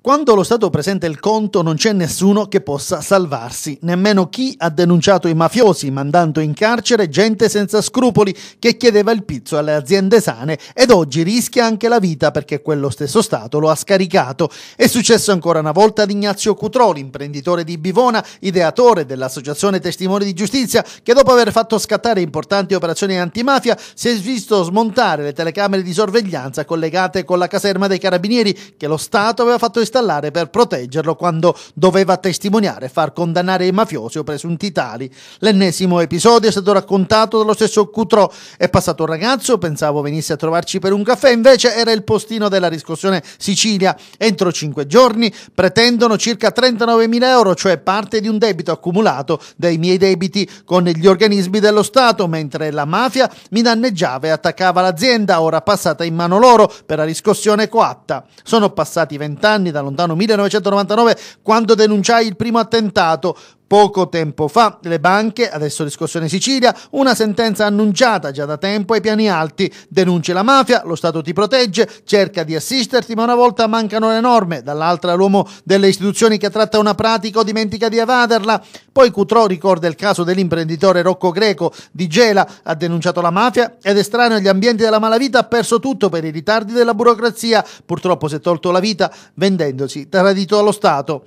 Quando lo Stato presenta il conto non c'è nessuno che possa salvarsi, nemmeno chi ha denunciato i mafiosi mandando in carcere gente senza scrupoli che chiedeva il pizzo alle aziende sane ed oggi rischia anche la vita perché quello stesso Stato lo ha scaricato. È successo ancora una volta ad Ignazio Cutroli, imprenditore di Bivona, ideatore dell'Associazione Testimoni di Giustizia, che dopo aver fatto scattare importanti operazioni antimafia si è visto smontare le telecamere di sorveglianza collegate con la caserma dei carabinieri che lo Stato aveva fatto installare per proteggerlo quando doveva testimoniare e far condannare i mafiosi o presunti tali. L'ennesimo episodio è stato raccontato dallo stesso Cutro. È passato un ragazzo, pensavo venisse a trovarci per un caffè, invece era il postino della riscossione Sicilia. Entro cinque giorni pretendono circa 39.000 euro, cioè parte di un debito accumulato dai miei debiti con gli organismi dello Stato, mentre la mafia mi danneggiava e attaccava l'azienda, ora passata in mano loro per la riscossione coatta. Sono passati vent'anni da lontano 1999 quando denunciai il primo attentato, Poco tempo fa le banche, adesso riscossione Sicilia, una sentenza annunciata già da tempo ai piani alti, denuncia la mafia, lo Stato ti protegge, cerca di assisterti, ma una volta mancano le norme, dall'altra l'uomo delle istituzioni che tratta una pratica o dimentica di evaderla. Poi Cutrò ricorda il caso dell'imprenditore Rocco Greco di Gela, ha denunciato la mafia ed estraneo agli ambienti della malavita ha perso tutto per i ritardi della burocrazia, purtroppo si è tolto la vita vendendosi tradito allo Stato.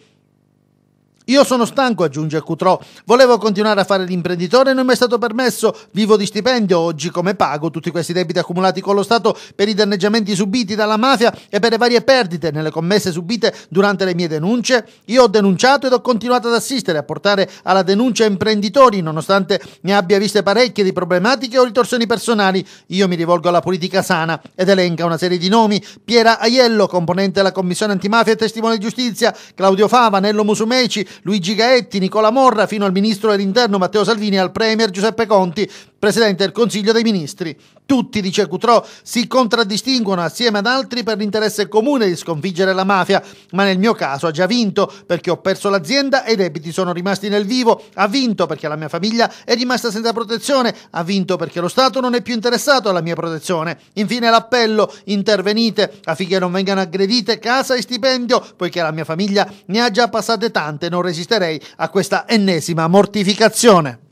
Io sono stanco, aggiunge Cutro. Volevo continuare a fare l'imprenditore, non mi è stato permesso. Vivo di stipendio, oggi come pago tutti questi debiti accumulati con lo Stato per i danneggiamenti subiti dalla mafia e per le varie perdite nelle commesse subite durante le mie denunce. Io ho denunciato ed ho continuato ad assistere, a portare alla denuncia imprenditori, nonostante ne abbia viste parecchie di problematiche o ritorsioni personali. Io mi rivolgo alla politica sana ed elenca una serie di nomi. Piera Aiello, componente della Commissione Antimafia e Testimone di Giustizia, Claudio Fava, Nello Musumeci, Luigi Gaetti, Nicola Morra, fino al ministro dell'interno Matteo Salvini, e al premier Giuseppe Conti, Presidente del Consiglio dei Ministri. Tutti, dice Cutrò, si contraddistinguono assieme ad altri per l'interesse comune di sconfiggere la mafia, ma nel mio caso ha già vinto perché ho perso l'azienda e i debiti sono rimasti nel vivo, ha vinto perché la mia famiglia è rimasta senza protezione, ha vinto perché lo Stato non è più interessato alla mia protezione. Infine l'appello, intervenite affinché non vengano aggredite casa e stipendio, poiché la mia famiglia ne ha già passate tante, non resisterei a questa ennesima mortificazione.